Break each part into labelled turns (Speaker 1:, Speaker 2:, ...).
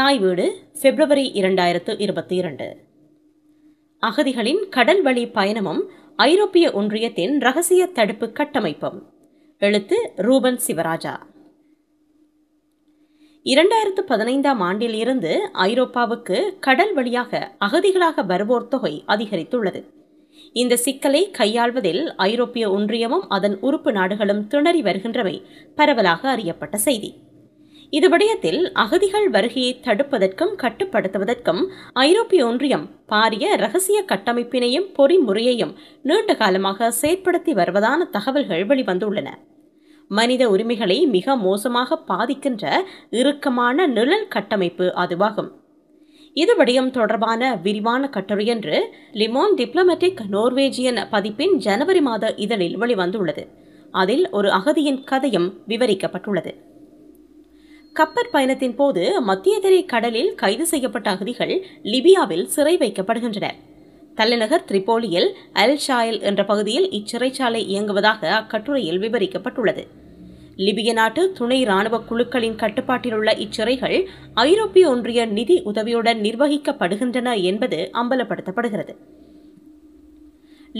Speaker 1: தாய் வீடு பிப்ரவரி இரண்டாயிரத்து இருபத்தி இரண்டு அகதிகளின் கடல் வழி பயணமும் ஐரோப்பிய ஒன்றியத்தின் ரகசிய தடுப்பு கட்டமைப்பும் எழுத்து ரூபன் சிவராஜா இரண்டாயிரத்து பதினைந்தாம் ஆண்டில் இருந்து ஐரோப்பாவுக்கு கடல் வழியாக அகதிகளாக வருவோர் தொகை அதிகரித்துள்ளது இந்த சிக்கலை கையாள்வதில் ஐரோப்பிய ஒன்றியமும் அதன் உறுப்பு நாடுகளும் திணறி வருகின்றவை பரவலாக அறியப்பட்ட செய்தி இது விடயத்தில் அகதிகள் வருகையை தடுப்பதற்கும் கட்டுப்படுத்துவதற்கும் ஐரோப்பிய ஒன்றியம் பாரிய ரகசிய கட்டமைப்பினையும் பொறிமுறையையும் நீண்ட காலமாக செயற்படுத்தி வருவதான தகவல்கள் வெளிவந்துள்ளன மனித உரிமைகளை மிக மோசமாக பாதிக்கின்ற இறுக்கமான நிழல் கட்டமைப்பு அதுவாகும் இது விடயம் தொடர்பான விரிவான கட்டுரையன்று லிமோன் டிப்ளமேட்டிக் நோர்வேஜியன் பதிப்பின் ஜனவரி மாத இதழில் வெளிவந்துள்ளது அதில் ஒரு அகதியின் கதையும் விவரிக்கப்பட்டுள்ளது கப்பற் பயணத்தின் போது மத்தியதரை கடலில் கைது செய்யப்பட்ட அகதிகள் லிபியாவில் சிறை வைக்கப்படுகின்றனர் தலைநகர் திரிபோலியில் அல் ஷாயல் என்ற பகுதியில் இச்சிறைச்சாலை இயங்குவதாக அக்கட்டுரையில் விவரிக்கப்பட்டுள்ளது லிபிய நாட்டு துணை ராணுவ குழுக்களின் கட்டுப்பாட்டில் உள்ள இச்சிறைகள் ஐரோப்பிய ஒன்றிய நிதி உதவியுடன் நிர்வகிக்கப்படுகின்றன என்பது அம்பலப்படுத்தப்படுகிறது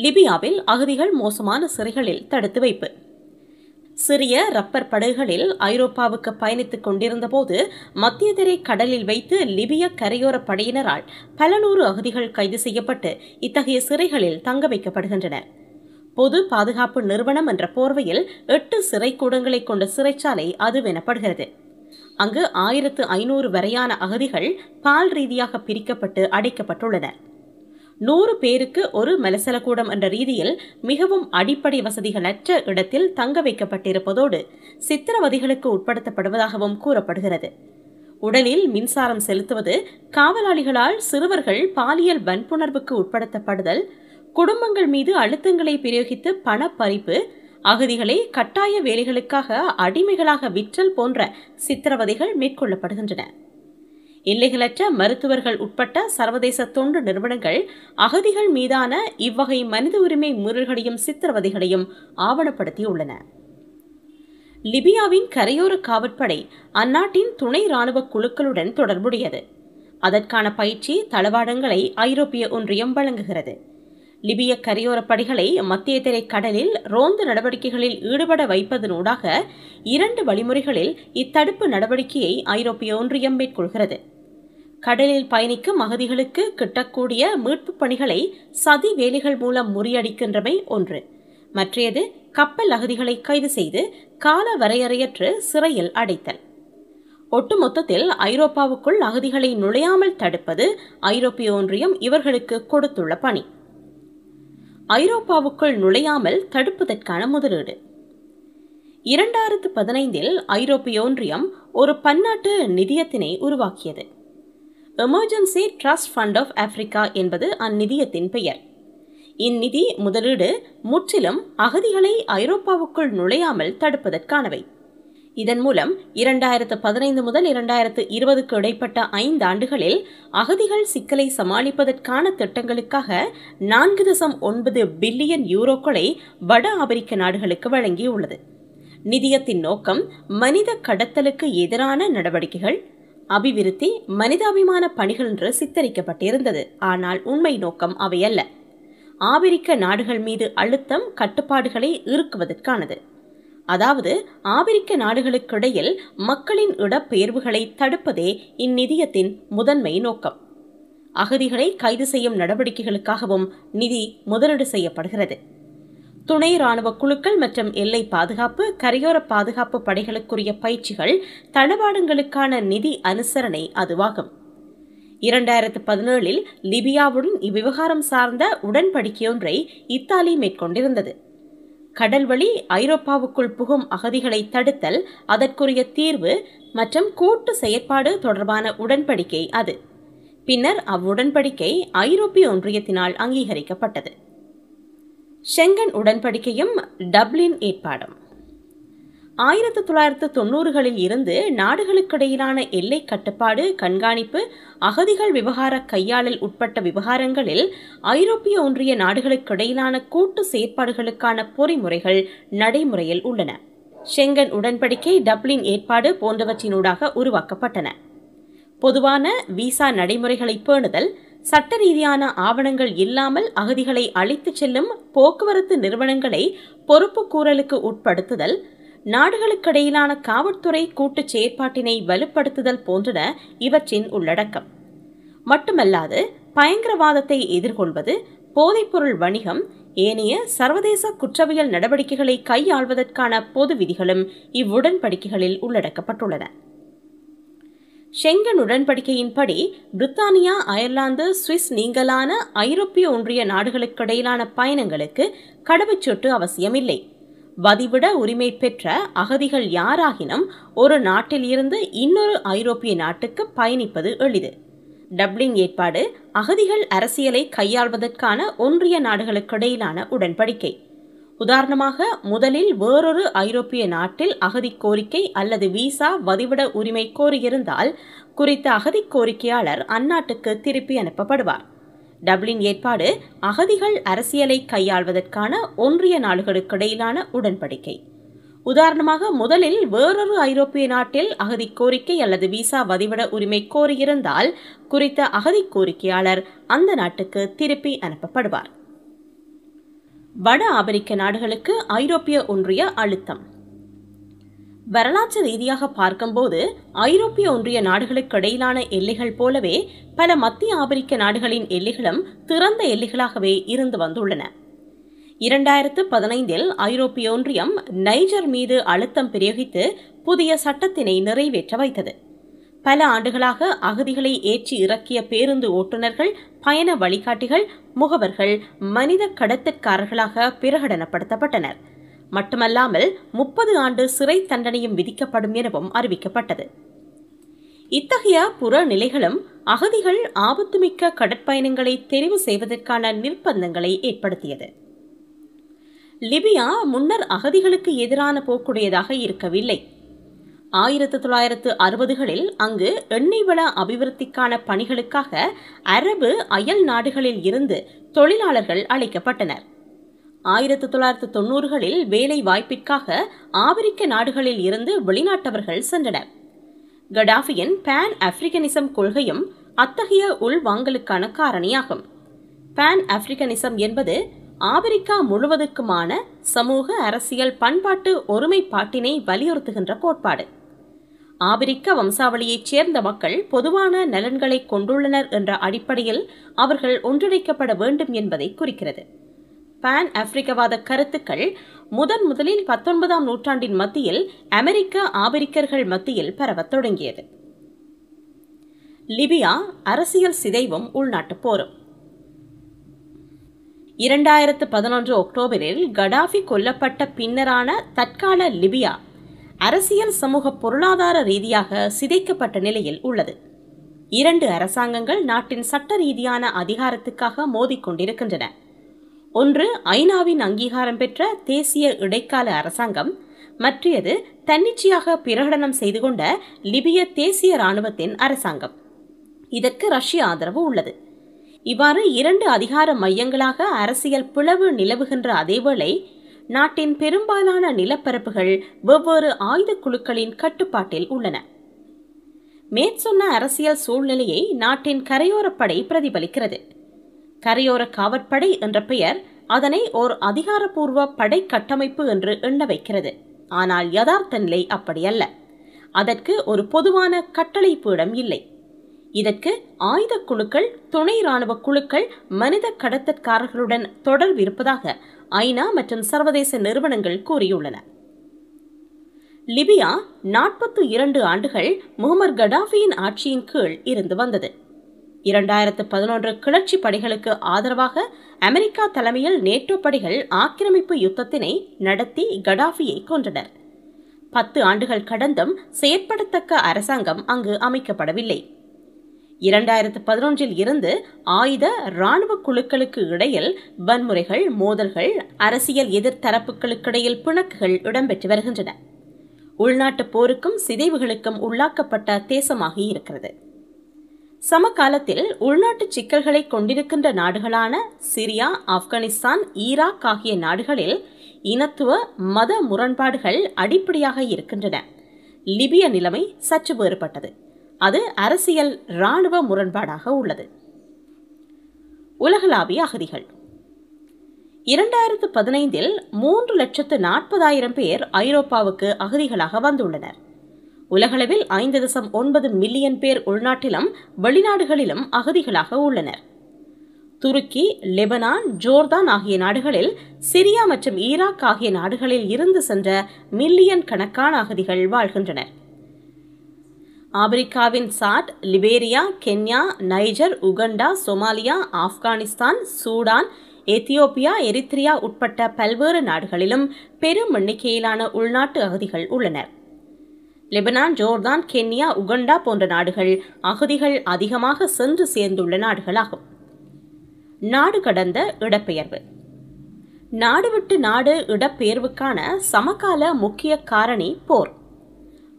Speaker 1: லிபியாவில் அகதிகள் மோசமான சிறைகளில் தடுத்து வைப்பு சிறிய ரப்பர் படகுகளில் ஐரோப்பாவுக்கு பயணித்துக் கொண்டிருந்தபோது மத்திய திரை கடலில் வைத்து லிபிய கரையோர படையினரால் பல நூறு அகதிகள் கைது செய்யப்பட்டு இத்தகைய சிறைகளில் தங்க வைக்கப்படுகின்றனர் பொது பாதுகாப்பு நிறுவனம் என்ற போர்வையில் எட்டு சிறை கூடங்களை கொண்ட சிறைச்சாலை அதுவெனப்படுகிறது அங்கு ஆயிரத்து ஐநூறு வரையான அகதிகள் பால் ரீதியாக பிரிக்கப்பட்டு அடைக்கப்பட்டுள்ளன நூறு பேருக்கு ஒரு மலசலக்கூடம் என்ற ரீதியில் மிகவும் அடிப்படை வசதிகளற்ற இடத்தில் தங்க வைக்கப்பட்டிருப்பதோடு சித்திரவதைகளுக்கு உட்படுத்தப்படுவதாகவும் கூறப்படுகிறது உடலில் மின்சாரம் செலுத்துவது காவலாளிகளால் சிறுவர்கள் பாலியல் வன்புணர்வுக்கு உட்படுத்தப்படுதல் குடும்பங்கள் மீது அழுத்தங்களை பிரயோகித்து பண பறிப்பு அகதிகளை கட்டாய வேலைகளுக்காக அடிமைகளாக விற்றல் போன்ற சித்திரவதைகள் மேற்கொள்ளப்படுகின்றன எல்லைகளற்ற மருத்துவர்கள் உட்பட்ட சர்வதேச தொண்டு நிறுவனங்கள் அகதிகள் மீதான இவ்வகை மனித உரிமை முறல்களையும் சித்திரவதைகளையும் ஆவணப்படுத்தியுள்ளன லிபியாவின் கரையோர காவற்படை அந்நாட்டின் துணை இராணுவ குழுக்களுடன் தொடர்புடையது அதற்கான பயிற்சி தளவாடங்களை ஐரோப்பிய ஒன்றியம் வழங்குகிறது லிபிய கரையோரப் படைகளை மத்திய திரை கடலில் ரோந்து நடவடிக்கைகளில் ஈடுபட வைப்பதனூடாக இரண்டு வழிமுறைகளில் இத்தடுப்பு நடவடிக்கையை ஐரோப்பிய ஒன்றியம் மேற்கொள்கிறது கடலில் பயணிக்கும் அகதிகளுக்கு கிட்டக்கூடிய மீட்புப் பணிகளை சதி வேலைகள் மூலம் முறியடிக்கின்றமை ஒன்று மற்றையது கப்பல் அகதிகளை கைது செய்து கால வரையறையற்று சிறையில் அடைத்தல் ஒட்டுமொத்தத்தில் ஐரோப்பாவுக்குள் அகதிகளை நுழையாமல் தடுப்பது ஐரோப்பிய ஒன்றியம் இவர்களுக்கு கொடுத்துள்ள பணி ஐரோப்பாவுக்குள் நுழையாமல் தடுப்பதற்கான முதலீடு இரண்டாயிரத்து பதினைந்தில் ஐரோப்பிய ஒன்றியம் ஒரு பன்னாட்டு நிதியத்தினை உருவாக்கியது emergency trust fund of Africa என்பது அந்நிதியத்தின் பெயர் இந்நிதி முதலீடு முற்றிலும் அகதிகளை ஐரோப்பாவுக்குள் நுழையாமல் தடுப்பதற்கானவை இதன் மூலம் இரண்டாயிரத்து பதினைந்து முதல் இரண்டாயிரத்து இருபதுக்கு இடைப்பட்ட ஐந்து ஆண்டுகளில் அகதிகள் சிக்கலை சமாளிப்பதற்கான திட்டங்களுக்காக நான்கு தசம் ஒன்பது பில்லியன் யூரோக்களை வட ஆப்பிரிக்க நாடுகளுக்கு வழங்கியுள்ளது நிதியத்தின் நோக்கம் மனித கடத்தலுக்கு எதிரான நடவடிக்கைகள் அபிவிருத்தி மனிதாபிமான பணிகள் என்று சித்தரிக்கப்பட்டிருந்தது ஆனால் உண்மை நோக்கம் அவையல்ல ஆபிரிக்க நாடுகள் மீது அழுத்தம் கட்டுப்பாடுகளை இறுக்குவதற்கானது அதாவது ஆபிரிக்க நாடுகளுக்கிடையில் மக்களின் இடப்பெயர்வுகளை தடுப்பதே இந்நிதியத்தின் முதன்மை நோக்கம் அகதிகளை கைது செய்யும் நடவடிக்கைகளுக்காகவும் நிதி முதலீடு செய்யப்படுகிறது துணை ராணுவ குழுக்கள் மற்றும் எல்லை பாதுகாப்பு கரையோர பாதுகாப்பு படைகளுக்குரிய பயிற்சிகள் தளவாடங்களுக்கான நிதி அனுசரணை அதுவாகும் இரண்டாயிரத்து பதினேழில் லிபியாவுடன் இவ்விவகாரம் சார்ந்த உடன்படிக்கையொன்றை இத்தாலி மேற்கொண்டிருந்தது கடல் வழி ஐரோப்பாவுக்குள் புகும் அகதிகளை தடுத்தல் அதற்குரிய தீர்வு மற்றும் கூட்டு செயற்பாடு தொடர்பான உடன்படிக்கை அது பின்னர் அவ்வுடன்படிக்கை ஐரோப்பிய ஒன்றியத்தினால் அங்கீகரிக்கப்பட்டது ஷெங்கன் உடன்படிக்கையும் டப்ளின் ஏற்பாடும் ஆயிரத்து தொள்ளாயிரத்து தொண்ணூறுகளில் இருந்து நாடுகளுக்கிடையிலான எல்லை கட்டுப்பாடு கண்காணிப்பு அகதிகள் விவகார கையாளல் உட்பட்ட விவகாரங்களில் ஐரோப்பிய ஒன்றிய நாடுகளுக்கிடையிலான கூட்டு செயற்பாடுகளுக்கான பொறிமுறைகள் நடைமுறையில் உள்ளன ஷெங்கன் உடன்படிக்கை டப்ளின் ஏற்பாடு போன்றவற்றினூடாக உருவாக்கப்பட்டன பொதுவான விசா நடைமுறைகளை பேணுதல் சட்ட ரீதியான ஆவணங்கள் இல்லாமல் அகதிகளை அழைத்துச் செல்லும் போக்குவரத்து நிறுவனங்களை பொறுப்பு கூறலுக்கு உட்படுத்துதல் நாடுகளுக்கிடையிலான காவல்துறை கூட்டுச் செயற்பாட்டினை வலுப்படுத்துதல் போன்றன இவற்றின் உள்ளடக்கம் மட்டுமல்லாது பயங்கரவாதத்தை எதிர்கொள்வது போதைப்பொருள் வணிகம் ஏனைய சர்வதேச குற்றவியல் நடவடிக்கைகளை கையாள்வதற்கான பொது விதிகளும் இவ்வுடன்படிக்கைகளில் உள்ளடக்கப்பட்டுள்ளன ஷெங்கன் உடன்படிக்கையின்படி பிரித்தானியா அயர்லாந்து சுவிஸ் நீங்கலான ஐரோப்பிய ஒன்றிய நாடுகளுக்கிடையிலான பயணங்களுக்கு கடவுச்சொட்டு அவசியமில்லை வதிவிட உரிமை பெற்ற அகதிகள் யாராகினும் ஒரு நாட்டில் இருந்து இன்னொரு ஐரோப்பிய நாட்டுக்கு பயணிப்பது எளிது டப்ளிங் ஏற்பாடு அகதிகள் அரசியலை கையாள்வதற்கான ஒன்றிய நாடுகளுக்கிடையிலான உடன்படிக்கை உதாரணமாக முதலில் வேறொரு ஐரோப்பிய நாட்டில் அகதி கோரிக்கை அல்லது விசா வதிவிட உரிமை கோரியிருந்தால் குறித்த அகதி கோரிக்கையாளர் அந்நாட்டுக்கு திருப்பி அனுப்பப்படுவார் டப்ளின் ஏற்பாடு அகதிகள் அரசியலை கையாள்வதற்கான ஒன்றிய நாடுகளுக்கிடையிலான உடன்படிக்கை உதாரணமாக முதலில் வேறொரு ஐரோப்பிய நாட்டில் அகதி கோரிக்கை அல்லது விசா வதிவிட உரிமை கோரியிருந்தால் குறித்த அகதி கோரிக்கையாளர் அந்த நாட்டுக்கு திருப்பி அனுப்பப்படுவார் வட ஆப்பிரிக்க நாடுகளுக்கு ஐரோப்பிய ஒன்றிய அழுத்தம் வரலாற்று ரீதியாக பார்க்கும்போது ஐரோப்பிய ஒன்றிய நாடுகளுக்கு இடையிலான எல்லைகள் போலவே பல மத்திய ஆப்பிரிக்க நாடுகளின் எல்லைகளும் திறந்த எல்லைகளாகவே இருந்து வந்துள்ளன இரண்டாயிரத்து பதினைந்தில் ஐரோப்பிய ஒன்றியம் நைஜர் மீது அழுத்தம் பிரயோகித்து புதிய சட்டத்தினை நிறைவேற்ற வைத்தது பல ஆண்டுகளாக அகதிகளை ஏற்றி இறக்கிய பேருந்து ஓட்டுநர்கள் பயண வழிகாட்டிகள் முகவர்கள் மனித கடத்துக்காரர்களாக பிரகடனப்படுத்தப்பட்டனர் மட்டுமல்லாமல் முப்பது ஆண்டு சிறை தண்டனையும் விதிக்கப்படும் எனவும் அறிவிக்கப்பட்டது இத்தகைய புறநிலைகளும் அகதிகள் ஆபத்துமிக்க கடற்பயணங்களை தெரிவு செய்வதற்கான நிர்பந்தங்களை ஏற்படுத்தியது லிபியா முன்னர் அகதிகளுக்கு எதிரான போக்குடையதாக இருக்கவில்லை ஆயிரத்து தொள்ளாயிரத்து அறுபதுகளில் அங்கு எண்ணெய் வள அபிவிருத்திக்கான பணிகளுக்காக அரபு அயல் நாடுகளில் இருந்து தொழிலாளர்கள் அழைக்கப்பட்டனர் ஆயிரத்தி தொள்ளாயிரத்து தொண்ணூறுகளில் வேலை வாய்ப்பிற்காக ஆப்பிரிக்க நாடுகளில் இருந்து வெளிநாட்டவர்கள் சென்றனர் கடாஃபியின் பேன் ஆப்பிரிக்கனிசம் கொள்கையும் அத்தகைய உள்வாங்கலுக்கான காரணியாகும் பேன் ஆப்பிரிக்கனிசம் என்பது ஆப்பிரிக்கா முழுவதற்குமான சமூக அரசியல் பண்பாட்டு ஒருமைப்பாட்டினை வலியுறுத்துகின்ற கோட்பாடு ஆபிரிக்க வம்சாவளியைச் சேர்ந்த மக்கள் பொதுவான நலன்களை கொண்டுள்ளனர் என்ற அடிப்படையில் அவர்கள் ஒன்றிணைக்கப்பட வேண்டும் என்பதை குறிக்கிறது பான் ஆப்பிரிக்கவாத கருத்துக்கள் முதன் முதலில் பத்தொன்பதாம் நூற்றாண்டின் மத்தியில் அமெரிக்க ஆபிரிக்கர்கள் மத்தியில் பரவத் தொடங்கியது லிபியா அரசியல் சிதைவும் உள்நாட்டு போரும் இரண்டாயிரத்து பதினொன்று அக்டோபரில் கடாஃபி கொல்லப்பட்ட பின்னரான தற்கால லிபியா அரசியல் சமூக பொருளாதார ரீதியாக சிதைக்கப்பட்ட நிலையில் உள்ளது இரண்டு அரசாங்கங்கள் நாட்டின் சட்ட ரீதியான அதிகாரத்துக்காக மோதிக்கொண்டிருக்கின்றன ஒன்று ஐநாவின் அங்கீகாரம் பெற்ற தேசிய இடைக்கால அரசாங்கம் மற்றது தன்னிச்சையாக பிரகடனம் செய்து கொண்ட லிபிய தேசிய இராணுவத்தின் அரசாங்கம் இதற்கு ரஷ்ய ஆதரவு உள்ளது இவ்வாறு இரண்டு அதிகார மையங்களாக அரசியல் பிளவு நிலவுகின்ற அதேவேளை நாட்டின் பெரும்பாலான நிலப்பரப்புகள் வெவ்வேறு ஆயுத குழுக்களின் கட்டுப்பாட்டில் உள்ளன மேற்சொன்ன அரசியல் சூழ்நிலையை நாட்டின் கரையோரப்படை பிரதிபலிக்கிறது கரையோர காவற்படை என்ற பெயர் அதனை ஓர் அதிகாரப்பூர்வ படை கட்டமைப்பு என்று எண்ண வைக்கிறது ஆனால் யதார்த்த நிலை அப்படியல்ல அதற்கு ஒரு பொதுவான கட்டளை பீடம் இல்லை இதற்கு ஆயுத குழுக்கள் துணை ராணுவ குழுக்கள் மனித கடத்தற்காரர்களுடன் தொடர்பு இருப்பதாக ஐநா மற்றும் சர்வதேச நிறுவனங்கள் கூறியுள்ளன லிபியா நாற்பத்தி இரண்டு ஆண்டுகள் முகமது கடாஃபியின் ஆட்சியின் கீழ் இருந்து வந்தது இரண்டாயிரத்து பதினொன்று கிளர்ச்சி படைகளுக்கு ஆதரவாக அமெரிக்கா தலைமையில் நேட்டோ படைகள் ஆக்கிரமிப்பு யுத்தத்தினை நடத்தி கடாஃபியை கொன்றனர் பத்து ஆண்டுகள் கடந்தும் செயற்படத்தக்க அரசாங்கம் அங்கு அமைக்கப்படவில்லை இரண்டாயிரத்து பதினொன்றில் இருந்து ஆயுத இராணுவ குழுக்களுக்கு இடையில் வன்முறைகள் மோதல்கள் அரசியல் எதிர்த்தரப்புகளுக்கிடையில் பிணக்குகள் இடம்பெற்று வருகின்றன உள்நாட்டு போருக்கும் சிதைவுகளுக்கும் உள்ளாக்கப்பட்ட தேசமாகி இருக்கிறது சமகாலத்தில் உள்நாட்டு சிக்கல்களை கொண்டிருக்கின்ற நாடுகளான சிரியா ஆப்கானிஸ்தான் ஈராக் ஆகிய நாடுகளில் இனத்துவ மத முரண்பாடுகள் அடிப்படையாக இருக்கின்றன லிபிய நிலைமை சற்று வேறுபட்டது அது அரசியல் இராணுவ முரண்பாடாக உள்ளது உலகளாவிய அகதிகள் இரண்டாயிரத்து பதினைந்தில் மூன்று லட்சத்து நாற்பதாயிரம் பேர் ஐரோப்பாவுக்கு அகதிகளாக வந்துள்ளனர் உலகளவில் ஐந்து தசம் ஒன்பது மில்லியன் பேர் உள்நாட்டிலும் வெளிநாடுகளிலும் அகதிகளாக உள்ளனர் துருக்கி லெபனான் ஜோர்தான் ஆகிய நாடுகளில் சிரியா மற்றும் ஈராக் ஆகிய நாடுகளில் இருந்து சென்ற மில்லியன் கணக்கான அகதிகள் வாழ்கின்றனர் ஆப்பிரிக்காவின் Chad Liberia Kenya Niger Uganda Somalia Afghanistan Sudan Ethiopia Eritrea உட்பட்ட பல்வேறு நாடுகளிலும் பெரும் எண்ணிக்கையிலான உள்நாட்டு அகதிகள் உள்ளனர் லெபனான் ஜோர்தான் கென்யா உகண்டா போன்ற நாடுகள் அகதிகள் அதிகமாக சென்று சேர்ந்துள்ள நாடுகளாகும் நாடு கடந்த இடப்பெயர்வு நாடு விட்டு நாடு இடப்பெயர்வுக்கான சமகால முக்கிய காரணி போர்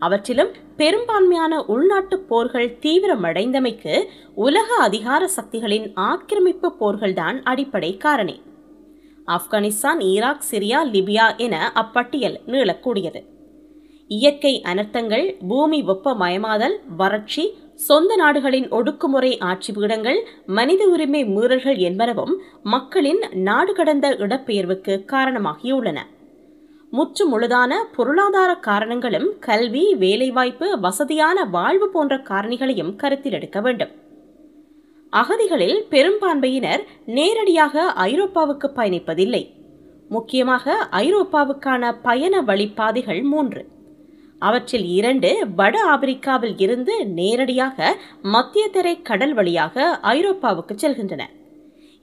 Speaker 1: அவற்றிலும் பெரும்பான்மையான உள்நாட்டு போர்கள் தீவிரமடைந்தமைக்கு உலக அதிகார சக்திகளின் ஆக்கிரமிப்பு போர்கள்தான் அடிப்படை காரணி ஆப்கானிஸ்தான் ஈராக் சிரியா லிபியா என அப்பட்டியல் நீளக்கூடியது இயற்கை அனர்த்தங்கள் பூமி வெப்பமயமாதல் வறட்சி சொந்த நாடுகளின் ஒடுக்குமுறை ஆட்சி பீடங்கள் மனித உரிமை மீறல்கள் என்பனவும் மக்களின் நாடு கடந்த இடப்பெயர்வுக்கு காரணமாகியுள்ளன முற்று முழுதான பொருளாதார காரணங்களும் கல்வி வேலைவாய்ப்பு வசதியான வாழ்வு போன்ற காரணிகளையும் கருத்தில் எடுக்க வேண்டும் அகதிகளில் பெரும்பான்மையினர் நேரடியாக ஐரோப்பாவுக்கு பயணிப்பதில்லை முக்கியமாக ஐரோப்பாவுக்கான பயண வழிப்பாதைகள் மூன்று அவற்றில் இரண்டு வட ஆப்பிரிக்காவில் இருந்து நேரடியாக மத்திய திரை கடல் வழியாக ஐரோப்பாவுக்கு செல்கின்றன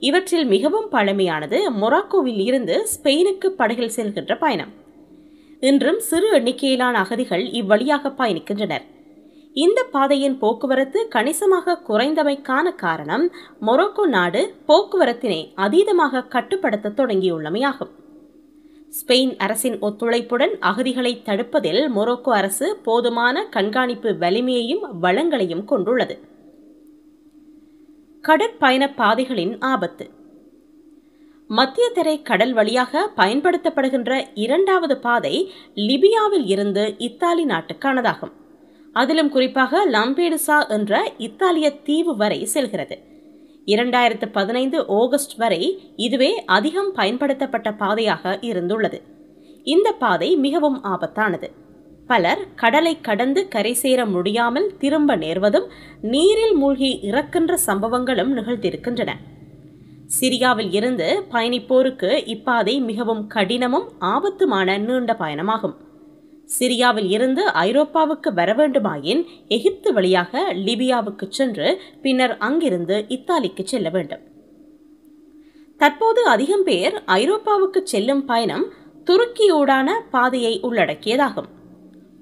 Speaker 1: இவற்றில் மிகவும் பழமையானது மொராக்கோவில் இருந்து ஸ்பெயினுக்கு படகில் செல்கின்ற பயணம் இன்றும் சிறு எண்ணிக்கையிலான அகதிகள் இவ்வழியாக பயணிக்கின்றனர் இந்த பாதையின் போக்குவரத்து கணிசமாக குறைந்தமைக்கான காரணம் மொரோக்கோ நாடு போக்குவரத்தினை அதீதமாக கட்டுப்படுத்த தொடங்கியுள்ளமையாகும் ஸ்பெயின் அரசின் ஒத்துழைப்புடன் அகதிகளை தடுப்பதில் மொரோக்கோ அரசு போதுமான கண்காணிப்பு வலிமையையும் வளங்களையும் கொண்டுள்ளது கடற்பயண பாதைகளின் ஆபத்து மத்திய திரை கடல் வழியாக பயன்படுத்தப்படுகின்ற இரண்டாவது பாதை லிபியாவில் இருந்து இத்தாலி நாட்டுக்கானதாகும் அதிலும் குறிப்பாக லம்பேடுசா என்ற இத்தாலிய தீவு வரை செல்கிறது இரண்டாயிரத்து பதினைந்து ஆகஸ்ட் வரை இதுவே அதிகம் பயன்படுத்தப்பட்ட பாதையாக இருந்துள்ளது இந்த பாதை மிகவும் ஆபத்தானது பலர் கடலை கடந்து கரை சேர முடியாமல் திரும்ப நேர்வதும் நீரில் மூழ்கி இறக்கின்ற சம்பவங்களும் நிகழ்ந்திருக்கின்றன சிரியாவில் இருந்து பயணிப்போருக்கு இப்பாதை மிகவும் கடினமும் ஆபத்துமான நீண்ட பயணமாகும் சிரியாவில் இருந்து ஐரோப்பாவுக்கு வர வேண்டுமாயின் எகிப்து வழியாக லிபியாவுக்கு சென்று பின்னர் அங்கிருந்து இத்தாலிக்கு செல்ல வேண்டும் தற்போது அதிகம் பேர் ஐரோப்பாவுக்கு செல்லும் பயணம் துருக்கியோடான பாதையை உள்ளடக்கியதாகும்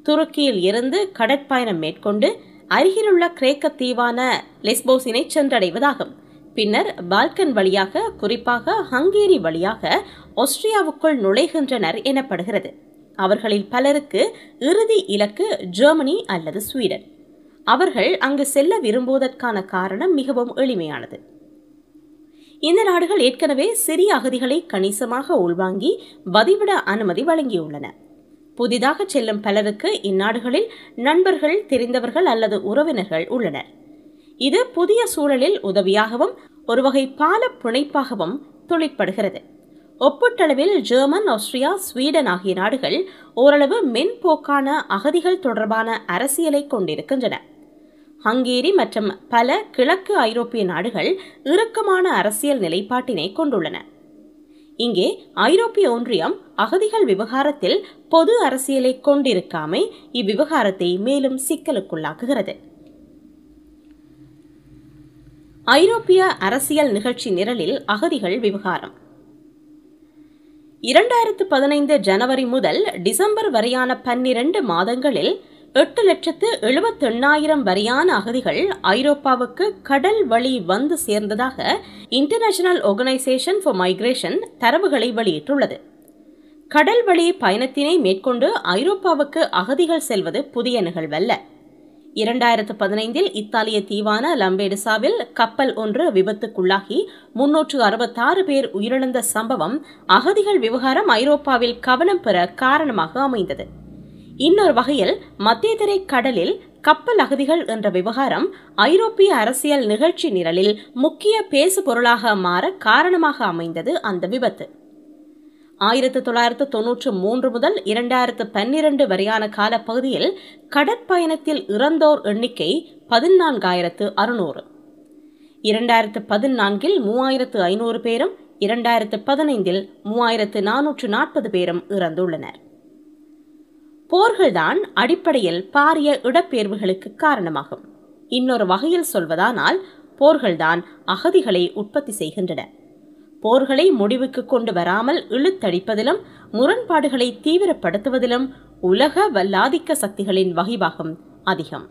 Speaker 1: துருக்கியில் இருந்து கடற்பயணம் மேற்கொண்டு அருகிலுள்ள கிரேக்க தீவான லெஸ்போஸினை சென்றடைவதாகும் பின்னர் பால்கன் வழியாக குறிப்பாக ஹங்கேரி வழியாக ஆஸ்திரியாவுக்குள் நுழைகின்றனர் எனப்படுகிறது அவர்களில் பலருக்கு இறுதி இலக்கு ஜெர்மனி அல்லது ஸ்வீடன் அவர்கள் அங்கு செல்ல விரும்புவதற்கான காரணம் மிகவும் எளிமையானது இந்த நாடுகள் ஏற்கனவே சிறிய அகதிகளை கணிசமாக உள்வாங்கி வதிவிட அனுமதி வழங்கியுள்ளன புதிதாக செல்லும் பலருக்கு இந்நாடுகளில் நண்பர்கள் தெரிந்தவர்கள் அல்லது உறவினர்கள் உள்ளனர் இது புதிய சூழலில் உதவியாகவும் ஒருவகை பால புனைப்பாகவும் தொழிற்படுகிறது ஒப்பட்டளவில் ஜெர்மன் ஆஸ்திரியா ஸ்வீடன் ஆகிய நாடுகள் ஓரளவு மென்போக்கான அகதிகள் தொடர்பான அரசியலை கொண்டிருக்கின்றன ஹங்கேரி மற்றும் பல கிழக்கு ஐரோப்பிய நாடுகள் இறுக்கமான அரசியல் நிலைப்பாட்டினை கொண்டுள்ளன இங்கே ஐரோப்பிய ஒன்றியம் அகதிகள் விவகாரத்தில் பொது அரசியலை கொண்டிருக்காமை இவ்விவகாரத்தை மேலும் சிக்கலுக்குள்ளாக்குகிறது ஐரோப்பிய அரசியல் நிகழ்ச்சி நிரலில் அகதிகள் விவகாரம் இரண்டாயிரத்து பதினைந்து ஜனவரி முதல் டிசம்பர் வரையான பன்னிரண்டு மாதங்களில் எட்டு லட்சத்து எழுபத்தெண்ணாயிரம் வரையான அகதிகள் ஐரோப்பாவுக்கு கடல் வழி வந்து சேர்ந்ததாக இன்டர்நேஷனல் ஆர்கனைசேஷன் ஃபார் மைக்ரேஷன் தரவுகளை வெளியிட்டுள்ளது கடல் வழி பயணத்தினை மேற்கொண்டு ஐரோப்பாவுக்கு அகதிகள் செல்வது புதிய நிகழ்வல்ல இரண்டாயிரத்து பதினைந்தில் இத்தாலிய தீவான லம்பேடுசாவில் கப்பல் ஒன்று விபத்துக்குள்ளாகி முன்னூற்று அறுபத்தாறு பேர் உயிரிழந்த சம்பவம் அகதிகள் விவகாரம் ஐரோப்பாவில் கவனம் பெற காரணமாக அமைந்தது இன்னொரு வகையில் திரை கடலில் கப்பல் அகதிகள் என்ற விவகாரம் ஐரோப்பிய அரசியல் நிகழ்ச்சி நிரலில் முக்கிய பேசு பொருளாக மாற காரணமாக அமைந்தது அந்த விபத்து ஆயிரத்து தொள்ளாயிரத்து தொன்னூற்று மூன்று முதல் இரண்டாயிரத்து பன்னிரண்டு வரையான காலப்பகுதியில் கடற்பயணத்தில் இறந்தோர் எண்ணிக்கை பதினான்காயிரத்து அறுநூறு இரண்டாயிரத்து பதினான்கில் மூவாயிரத்து ஐநூறு பேரும் இரண்டாயிரத்து பதினைந்தில் மூவாயிரத்து நானூற்று நாற்பது பேரும் இறந்துள்ளனர் போர்கள்தான் அடிப்படையில் பாரிய இடப்பெயர்வுகளுக்கு காரணமாகும் இன்னொரு வகையில் சொல்வதானால் போர்கள்தான் அகதிகளை உற்பத்தி செய்கின்றன போர்களை முடிவுக்கு கொண்டு வராமல் இழுத்தடிப்பதிலும் முரண்பாடுகளை தீவிரப்படுத்துவதிலும் உலக வல்லாதிக்க சக்திகளின் வகிவாகம் அதிகம்